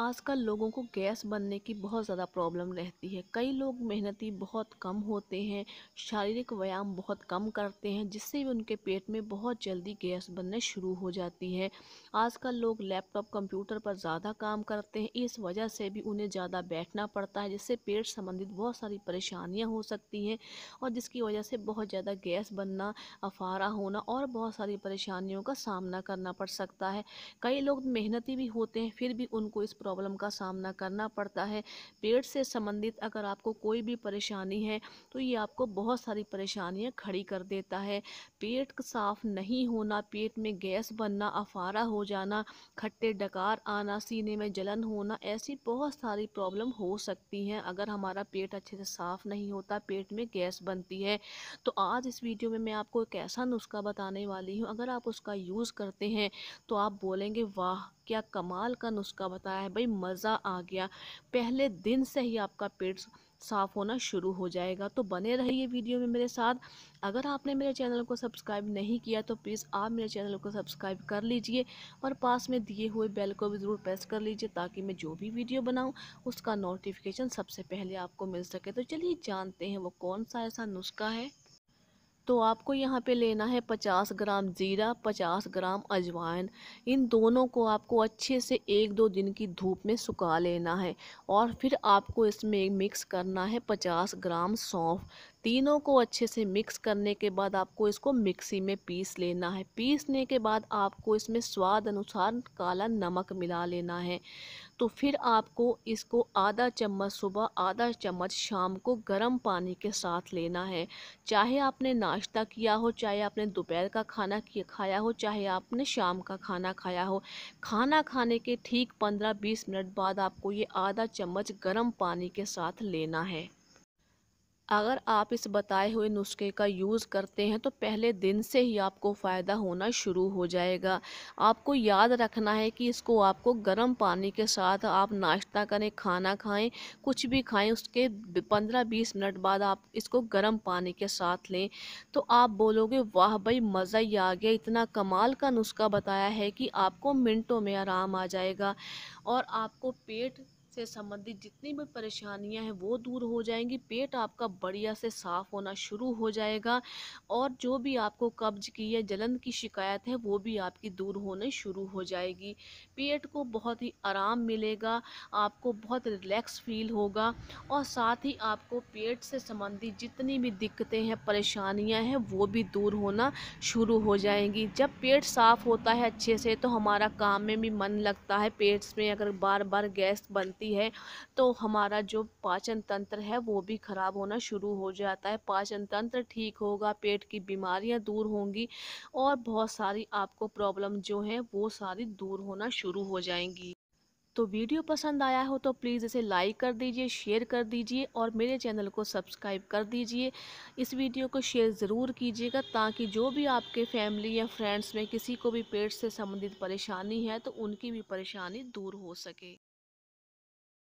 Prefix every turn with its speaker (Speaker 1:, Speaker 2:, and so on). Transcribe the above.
Speaker 1: आजकल लोगों को गैस बनने की बहुत ज़्यादा प्रॉब्लम रहती है कई लोग मेहनती बहुत कम होते हैं शारीरिक व्यायाम बहुत कम करते हैं जिससे भी उनके पेट में बहुत जल्दी गैस बनने शुरू हो जाती है आजकल लोग लैपटॉप कंप्यूटर पर ज़्यादा काम करते हैं इस वजह से भी उन्हें ज़्यादा बैठना पड़ता है जिससे पेट संबंधित बहुत सारी परेशानियाँ हो सकती हैं और जिसकी वजह से बहुत ज़्यादा गैस बनना अफारा होना और बहुत सारी परेशानियों का सामना करना पड़ सकता है कई लोग मेहनती भी होते हैं फिर भी उनको इस प्रॉब्लम का सामना करना पड़ता है पेट से संबंधित अगर आपको कोई भी परेशानी है तो ये आपको बहुत सारी परेशानियाँ खड़ी कर देता है पेट साफ नहीं होना पेट में गैस बनना अफारा हो जाना खट्टे डकार आना सीने में जलन होना ऐसी बहुत सारी प्रॉब्लम हो सकती हैं अगर हमारा पेट अच्छे से साफ़ नहीं होता पेट में गैस बनती है तो आज इस वीडियो में मैं आपको एक ऐसा नुस्खा बताने वाली हूँ अगर आप उसका यूज़ करते हैं तो आप बोलेंगे वाह क्या कमाल का नुस्खा बताया है भाई मज़ा आ गया पहले दिन से ही आपका पेट साफ़ होना शुरू हो जाएगा तो बने रहिए वीडियो में मेरे साथ अगर आपने मेरे चैनल को सब्सक्राइब नहीं किया तो प्लीज़ आप मेरे चैनल को सब्सक्राइब कर लीजिए और पास में दिए हुए बेल को भी ज़रूर प्रेस कर लीजिए ताकि मैं जो भी वीडियो बनाऊं उसका नोटिफिकेशन सबसे पहले आपको मिल सके तो चलिए जानते हैं वो कौन सा ऐसा नुस्खा है तो आपको यहाँ पे लेना है 50 ग्राम ज़ीरा 50 ग्राम अजवाइन इन दोनों को आपको अच्छे से एक दो दिन की धूप में सुखा लेना है और फिर आपको इसमें मिक्स करना है 50 ग्राम सौंफ तीनों को अच्छे से मिक्स करने के बाद आपको इसको मिक्सी में पीस लेना है पीसने के बाद आपको इसमें स्वाद अनुसार काला नमक मिला लेना है तो फिर आपको इसको आधा चम्मच सुबह आधा चम्मच शाम को गर्म पानी के साथ लेना है चाहे आपने नाश्ता किया हो चाहे आपने दोपहर का खाना खाया हो चाहे आपने शाम का खाना खाया हो खाना खाने के ठीक पंद्रह बीस मिनट बाद आपको ये आधा चम्मच गर्म पानी के साथ लेना है अगर आप इस बताए हुए नुस्खे का यूज़ करते हैं तो पहले दिन से ही आपको फ़ायदा होना शुरू हो जाएगा आपको याद रखना है कि इसको आपको गर्म पानी के साथ आप नाश्ता करें खाना खाएं कुछ भी खाएं उसके 15-20 मिनट बाद आप इसको गर्म पानी के साथ लें तो आप बोलोगे वाह भाई मज़ा ही आ गया इतना कमाल का नुस्खा बताया है कि आपको मिनटों में आराम आ जाएगा और आपको पेट से संबंधित जितनी भी परेशानियां हैं वो दूर हो जाएंगी पेट आपका बढ़िया से साफ़ होना शुरू हो जाएगा और जो भी आपको कब्ज की या जलन की शिकायत है वो भी आपकी दूर होने शुरू हो जाएगी पेट को बहुत ही आराम मिलेगा आपको बहुत रिलैक्स फील होगा और साथ ही आपको पेट से संबंधित जितनी भी दिक्कतें हैं परेशानियाँ हैं वो भी दूर होना शुरू हो जाएंगी जब पेट साफ़ होता है अच्छे से तो हमारा काम में भी मन लगता है पेट में अगर बार बार गैस बनती होती है तो हमारा जो पाचन तंत्र है वो भी ख़राब होना शुरू हो जाता है पाचन तंत्र ठीक होगा पेट की बीमारियां दूर होंगी और बहुत सारी आपको प्रॉब्लम जो है वो सारी दूर होना शुरू हो जाएंगी तो वीडियो पसंद आया हो तो प्लीज़ इसे लाइक कर दीजिए शेयर कर दीजिए और मेरे चैनल को सब्सक्राइब कर दीजिए इस वीडियो को शेयर ज़रूर कीजिएगा ताकि जो भी आपके फैमिली या फ्रेंड्स में किसी को भी पेट से संबंधित परेशानी है तो उनकी भी परेशानी दूर हो सके